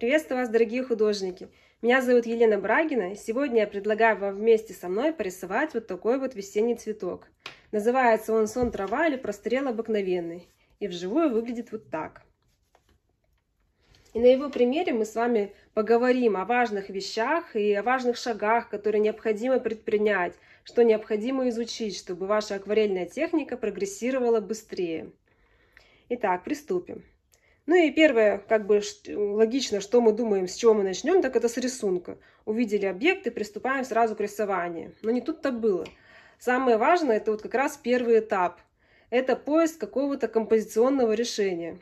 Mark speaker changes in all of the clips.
Speaker 1: Приветствую вас, дорогие художники! Меня зовут Елена Брагина, и сегодня я предлагаю вам вместе со мной порисовать вот такой вот весенний цветок. Называется он «Сон трава» или «Прострел обыкновенный», и вживую выглядит вот так. И на его примере мы с вами поговорим о важных вещах и о важных шагах, которые необходимо предпринять, что необходимо изучить, чтобы ваша акварельная техника прогрессировала быстрее. Итак, приступим. Ну и первое, как бы э, логично, что мы думаем, с чего мы начнем, так это с рисунка. Увидели объект и приступаем сразу к рисованию. Но не тут-то было. Самое важное, это вот как раз первый этап. Это поиск какого-то композиционного решения.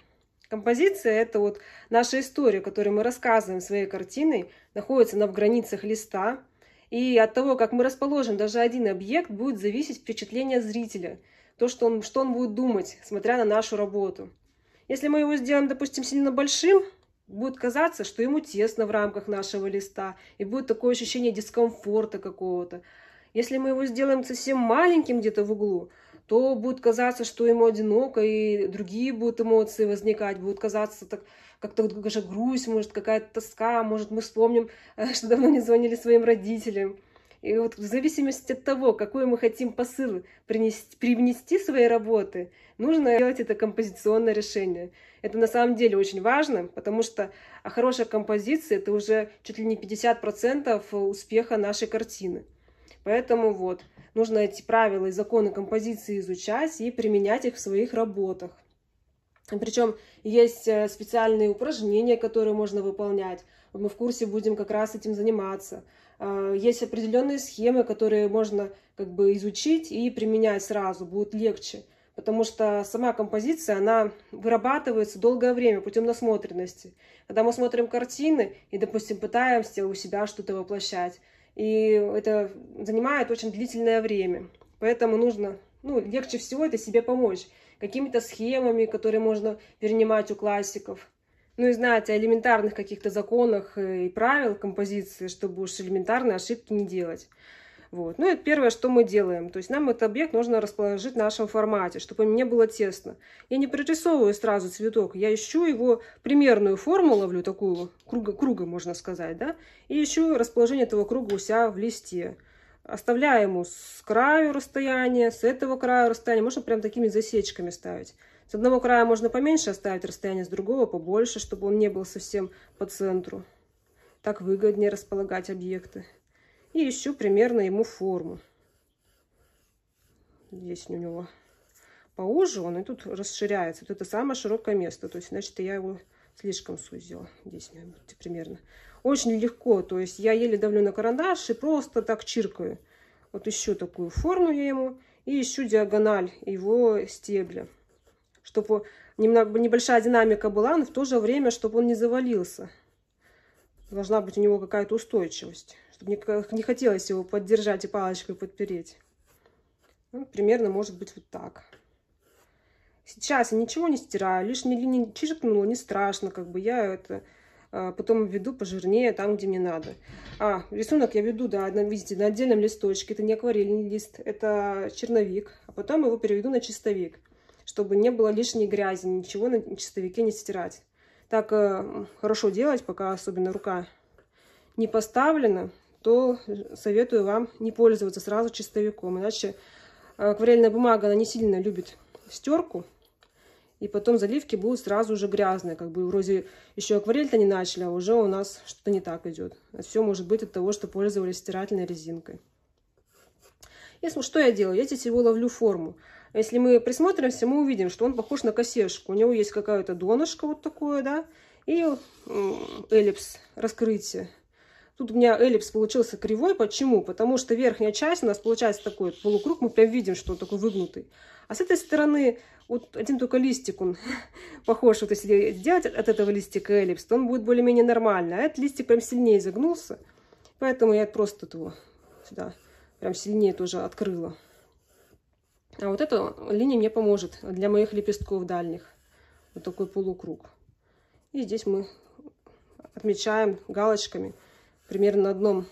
Speaker 1: Композиция – это вот наша история, которую мы рассказываем своей картиной, находится она в границах листа. И от того, как мы расположим даже один объект, будет зависеть впечатление зрителя, то, что он, что он будет думать, смотря на нашу работу. Если мы его сделаем, допустим, сильно большим, будет казаться, что ему тесно в рамках нашего листа, и будет такое ощущение дискомфорта какого-то. Если мы его сделаем совсем маленьким где-то в углу, то будет казаться, что ему одиноко, и другие будут эмоции возникать, будет казаться так, как-то даже грусть, может, какая-то тоска, может, мы вспомним, э, что давно не звонили своим родителям. И вот в зависимости от того, какой мы хотим посыл принести, привнести свои работы, нужно делать это композиционное решение. Это на самом деле очень важно, потому что хорошая композиция — это уже чуть ли не 50% успеха нашей картины. Поэтому вот, нужно эти правила и законы композиции изучать и применять их в своих работах. Причем есть э, специальные упражнения, которые можно выполнять. Мы в курсе будем как раз этим заниматься. Э, есть определенные схемы, которые можно как бы изучить и применять сразу, будет легче. Потому что сама композиция, она вырабатывается долгое время путем насмотренности. Когда мы смотрим картины и, допустим, пытаемся у себя что-то воплощать, и это занимает очень длительное время. Поэтому нужно, ну, легче всего это себе помочь какими-то схемами, которые можно перенимать у классиков, ну и знаете, о элементарных каких-то законах э, и правил композиции, чтобы уж элементарные ошибки не делать. Вот. Ну, это первое, что мы делаем. То есть нам этот объект нужно расположить в нашем формате, чтобы мне было тесно. Я не прорисовываю сразу цветок, я ищу его примерную форму, ловлю такую круга, круга можно сказать, да, и ищу расположение этого круга у себя в листе. Оставляю ему с краю расстояние, с этого края расстояние, можно прям такими засечками ставить. С одного края можно поменьше оставить расстояние, с другого побольше, чтобы он не был совсем по центру. Так выгоднее располагать объекты. И ищу примерно ему форму. Здесь у него поуже он, и тут расширяется. Вот это самое широкое место, то есть, значит, я его слишком сузила. Здесь у меня примерно. Очень легко, то есть я еле давлю на карандаш и просто так чиркаю. Вот ищу такую форму я ему и ищу диагональ его стебля чтобы немного, небольшая динамика была, но в то же время, чтобы он не завалился. Должна быть у него какая-то устойчивость, чтобы не, не хотелось его поддержать и палочкой подпереть. Ну, примерно может быть вот так. Сейчас я ничего не стираю, лишний линий чиркнула, не страшно, как бы я это а, потом введу пожирнее там, где мне надо. А, рисунок я веду, да, на, видите, на отдельном листочке. Это не акварельный лист, это черновик. А потом его переведу на чистовик чтобы не было лишней грязи, ничего на чистовике не стирать. Так э, хорошо делать, пока особенно рука не поставлена, то советую вам не пользоваться сразу чистовиком, иначе э, акварельная бумага, она не сильно любит стерку, и потом заливки будут сразу уже грязные, как бы вроде еще акварель-то не начали, а уже у нас что-то не так идет. все может быть от того, что пользовались стирательной резинкой. Если, что я делаю? Я здесь его ловлю форму. Если мы присмотримся, мы увидим, что он похож на косешку. У него есть какая-то донышко вот такое, да, и эллипс раскрытие. Тут у меня эллипс получился кривой. Почему? Потому что верхняя часть у нас получается такой полукруг. Мы прям видим, что он такой выгнутый. А с этой стороны вот один только листик он похож. Вот если сделать от этого листика эллипс, то он будет более-менее нормальный. А этот листик прям сильнее загнулся. Поэтому я просто его сюда прям сильнее тоже открыла. А вот эта линия мне поможет для моих лепестков дальних. Вот такой полукруг. И здесь мы отмечаем галочками примерно на, одном,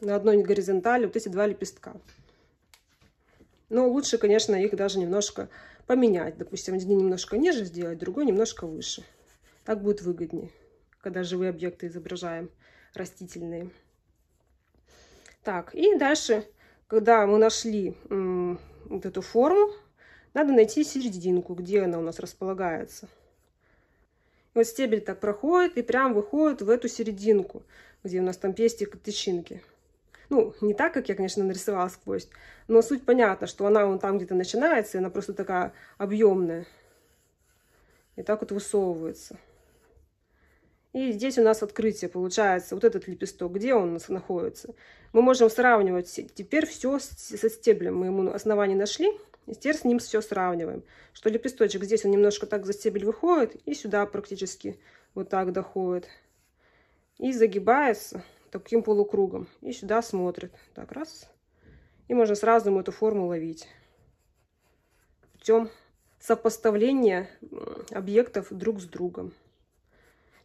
Speaker 1: на одной горизонтали вот эти два лепестка. Но лучше, конечно, их даже немножко поменять. Допустим, один немножко ниже сделать, другой немножко выше. Так будет выгоднее, когда живые объекты изображаем растительные. Так, и дальше когда мы нашли вот эту форму, надо найти серединку, где она у нас располагается. вот стебель так проходит и прям выходит в эту серединку, где у нас там пестик и тычинки. Ну, не так, как я, конечно, нарисовала сквозь, но суть понятна, что она вон там где-то начинается, и она просто такая объемная. И так вот высовывается. И здесь у нас открытие получается, вот этот лепесток, где он у нас находится. Мы можем сравнивать теперь все со стеблем. Мы ему основание нашли, и теперь с ним все сравниваем. Что лепесточек здесь он немножко так за стебель выходит, и сюда практически вот так доходит. И загибается таким полукругом, и сюда смотрит. Так, раз. И можно сразу ему эту форму ловить. Путем сопоставления объектов друг с другом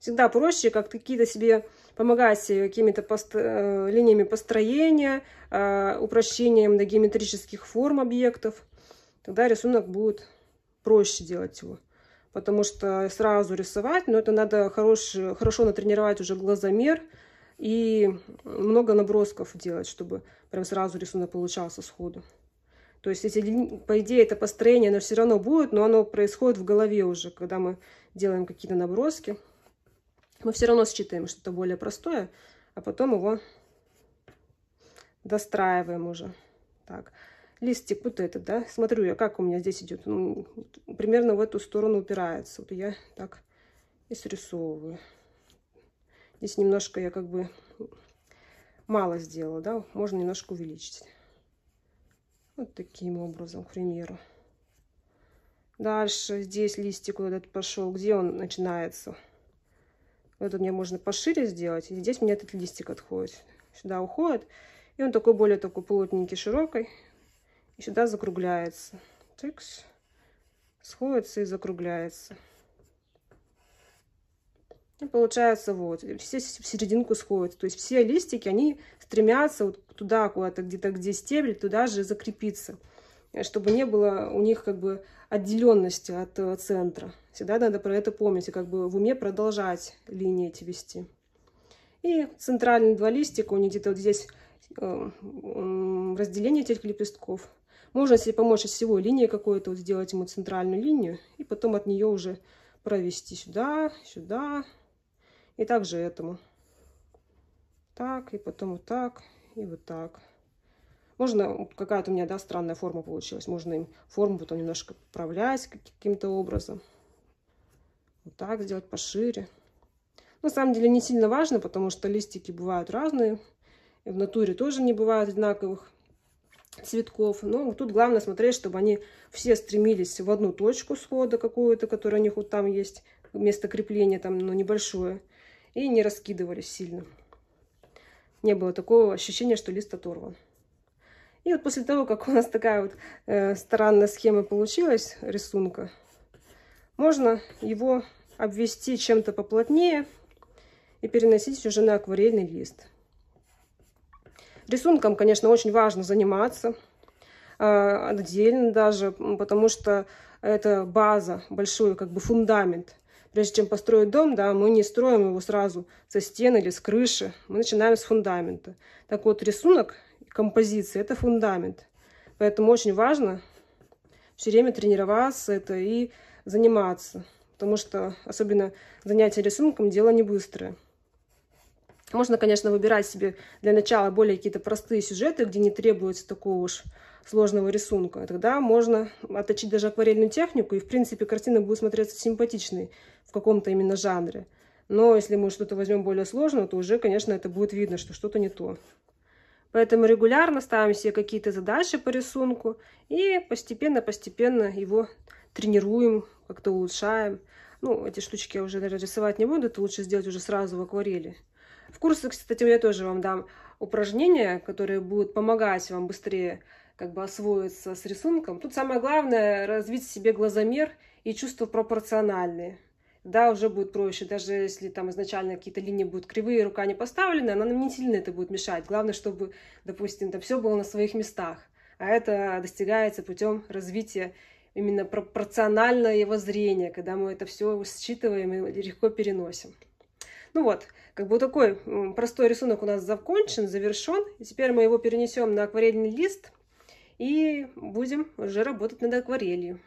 Speaker 1: всегда проще, как то какие-то себе помогать э, какими-то пост... Э, линиями построения, э, упрощением до геометрических форм объектов. Тогда рисунок будет проще делать его. Потому что сразу рисовать, но это надо хорош... хорошо натренировать уже глазомер и много набросков делать, чтобы прям сразу рисунок получался сходу. То есть, эти, по идее, это построение, оно все равно будет, но оно происходит в голове уже, когда мы делаем какие-то наброски мы все равно считаем что-то более простое, а потом его достраиваем уже. Так, листик вот этот, да, смотрю я, как у меня здесь идет, ну, примерно в эту сторону упирается, вот я так и срисовываю. Здесь немножко я как бы мало сделала, да, можно немножко увеличить. Вот таким образом, к примеру. Дальше здесь листик вот этот пошел, где он начинается? Вот это мне можно пошире сделать. И здесь у меня этот листик отходит. Сюда уходит. И он такой более такой плотненький, широкий. И сюда закругляется. Тыкс. Сходится и закругляется. И получается вот. Все в серединку сходят. То есть все листики, они стремятся вот туда куда-то, где-то где стебли туда же закрепиться. Э, чтобы не было у них как бы отделенности от э, центра. Всегда надо про это помнить и как бы в уме продолжать линии эти вести. И центральный два листика, у них где-то вот здесь эм, разделение этих лепестков. Можно себе помочь из всего линии какой-то, вот сделать ему центральную линию, и потом от нее уже провести сюда, сюда, и также этому. Так, и потом вот так, и вот так. Можно, какая-то у меня, да, странная форма получилась, можно им форму потом немножко поправлять каким-то образом. Вот так сделать пошире. На самом деле не сильно важно, потому что листики бывают разные. И в натуре тоже не бывают одинаковых цветков. Но тут главное смотреть, чтобы они все стремились в одну точку схода какую-то, которая у них вот там есть, место крепления там, но ну, небольшое, и не раскидывались сильно. Не было такого ощущения, что лист оторван. И вот после того, как у нас такая вот э, странная схема получилась рисунка, можно его обвести чем-то поплотнее и переносить уже на акварельный лист. Рисунком, конечно, очень важно заниматься а, отдельно даже, потому что это база, большой как бы фундамент. Прежде чем построить дом, да, мы не строим его сразу со стены или с крыши, мы начинаем с фундамента. Так вот, рисунок композиции – это фундамент. Поэтому очень важно все время тренироваться это и заниматься. Потому что, особенно занятия рисунком, дело не быстрое. Можно, конечно, выбирать себе для начала более какие-то простые сюжеты, где не требуется такого уж сложного рисунка. А тогда можно отточить даже акварельную технику, и, в принципе, картина будет смотреться симпатичной в каком-то именно жанре. Но если мы что-то возьмем более сложное, то уже, конечно, это будет видно, что что-то не то. Поэтому регулярно ставим себе какие-то задачи по рисунку и постепенно-постепенно его тренируем, как-то улучшаем. Ну, эти штучки я уже, наверное, рисовать не буду, это лучше сделать уже сразу в акварели. В курсе, кстати, я тоже вам дам упражнения, которые будут помогать вам быстрее как бы освоиться с рисунком. Тут самое главное развить в себе глазомер и чувство пропорциональные да, уже будет проще, даже если там изначально какие-то линии будут кривые, рука не поставлена, она нам не сильно это будет мешать. Главное, чтобы, допустим, там все было на своих местах. А это достигается путем развития именно пропорционального его зрения, когда мы это все считываем и легко переносим. Ну вот, как бы такой простой рисунок у нас закончен, завершен. И теперь мы его перенесем на акварельный лист и будем уже работать над акварелью.